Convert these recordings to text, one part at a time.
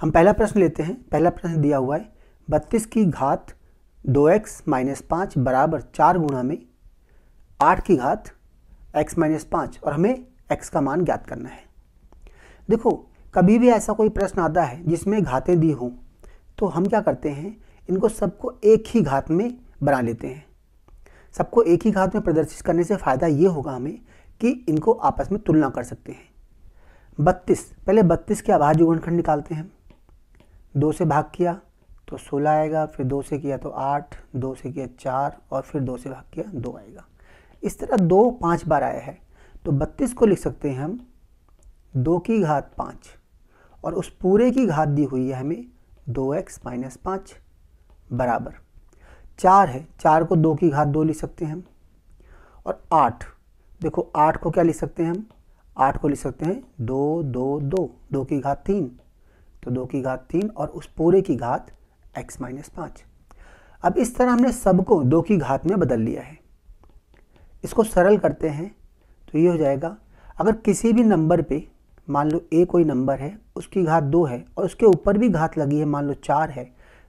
हम पहला प्रश्न लेते हैं पहला प्रश्न दिया हुआ है बत्तीस की घात दो एक्स माइनस पाँच बराबर चार गुणा में आठ की घात एक्स माइनस पाँच और हमें एक्स का मान ज्ञात करना है देखो कभी भी ऐसा कोई प्रश्न आता है जिसमें घातें दी हों तो हम क्या करते हैं इनको सबको एक ही घात में बना लेते हैं सबको एक ही घात में प्रदर्शित करने से फ़ायदा ये होगा हमें कि इनको आपस में तुलना कर सकते हैं बत्तीस पहले बत्तीस के अभाज्य गुणनखंड निकालते हैं दो से भाग किया तो सोलह आएगा फिर दो से किया तो आठ दो से किया चार और फिर दो से भाग किया दो आएगा इस तरह दो पाँच बार आया है तो बत्तीस को लिख सकते हैं हम दो की घात पाँच और उस पूरे की घात दी हुई है हमें दो एक्स माइनस पाँच बराबर चार है चार को दो की घात दो लिख सकते हैं हम और आठ देखो आठ को क्या लिख सकते हैं हम आठ को लिख सकते हैं दो दो दो दो की घात तीन तो दो की घात तीन और उस पूरे की घात एक्स माइनस पाँच अब इस तरह हमने सबको दो की घात में बदल लिया है इसको सरल करते हैं तो ये हो जाएगा अगर किसी भी नंबर पे मान लो ए कोई नंबर है उसकी घात दो है और उसके ऊपर भी घात लगी है मान लो चार है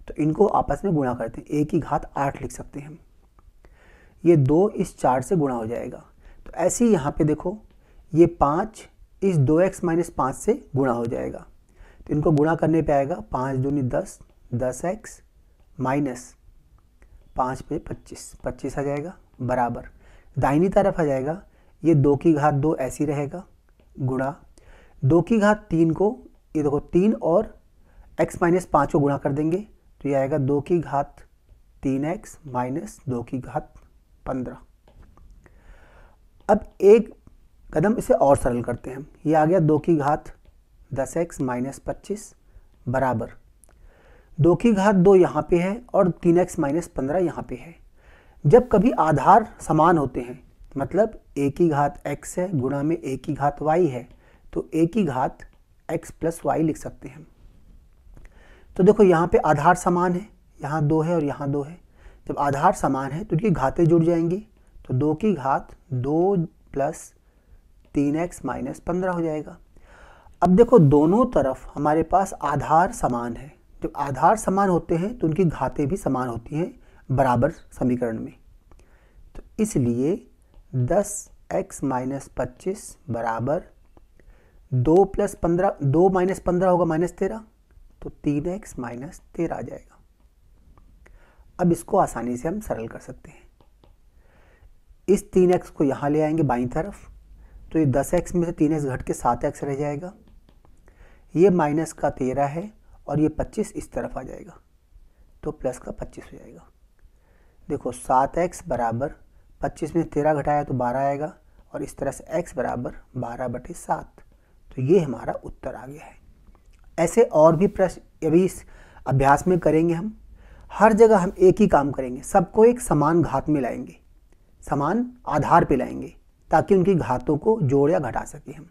तो इनको आपस में गुणा करते हैं ए की घात आठ लिख सकते हैं हम ये दो इस चार से गुणा हो जाएगा तो ऐसे ही यहाँ पर देखो ये पाँच इस दो एक्स माइनस पाँच से गुणा हो जाएगा तो इनको गुणा करने पे आएगा पाँच दूनी दस दस एक्स माइनस पाँच पे पच्चीस पच्चीस आ जाएगा बराबर दाहिनी तरफ आ जाएगा ये दो की घात दो ऐसी रहेगा गुणा दो की घात तीन को ये देखो तीन और एक्स माइनस पाँच को गुणा कर देंगे तो ये आएगा दो की घात तीन एक्स माइनस दो की घात पंद्रह अब एक कदम इसे और सरल करते हैं ये आ गया दो की घात दस एक्स माइनस पच्चीस बराबर दो की घात दो यहाँ पे है और तीन एक्स माइनस पंद्रह यहाँ पे है जब कभी आधार समान होते हैं मतलब ए की घात एक्स है गुणा में ए की घात वाई है तो ए की घात एक्स प्लस वाई लिख सकते हैं तो देखो यहाँ पे आधार समान है यहाँ दो है और यहाँ दो है जब आधार समान है तो ये घातें जुड़ जाएंगी तो दो की घात दो प्लस तीन एक्स माइनस पंद्रह हो जाएगा अब देखो दोनों तरफ हमारे पास आधार समान है जब आधार समान होते हैं तो उनकी घातें भी समान होती हैं बराबर समीकरण में तो इसलिए दस एक्स माइनस पच्चीस बराबर दो प्लस पंद्रह दो माइनस पंद्रह होगा माइनस तेरह तो तीन एक्स माइनस तेरह आ जाएगा अब इसको आसानी से हम सरल कर सकते हैं इस तीन एक्स को यहाँ ले आएंगे बाई तरफ तो ये दस एक्स में से तीन एक्स घट के सात एक्स रह जाएगा ये माइनस का तेरह है और ये पच्चीस इस तरफ आ जाएगा तो प्लस का पच्चीस हो जाएगा देखो सात एक्स बराबर पच्चीस में तेरह घटाया तो बारह आएगा और इस तरह से एक्स बराबर बारह बटे सात तो ये हमारा उत्तर आ गया है ऐसे और भी प्रश्न अभी इस अभ्यास में करेंगे हम हर जगह हम एक ही काम करेंगे सबको एक समान घात में लाएंगे समान आधार पर लाएंगे ताकि उनकी घातों को जोड़ या घटा सकें हम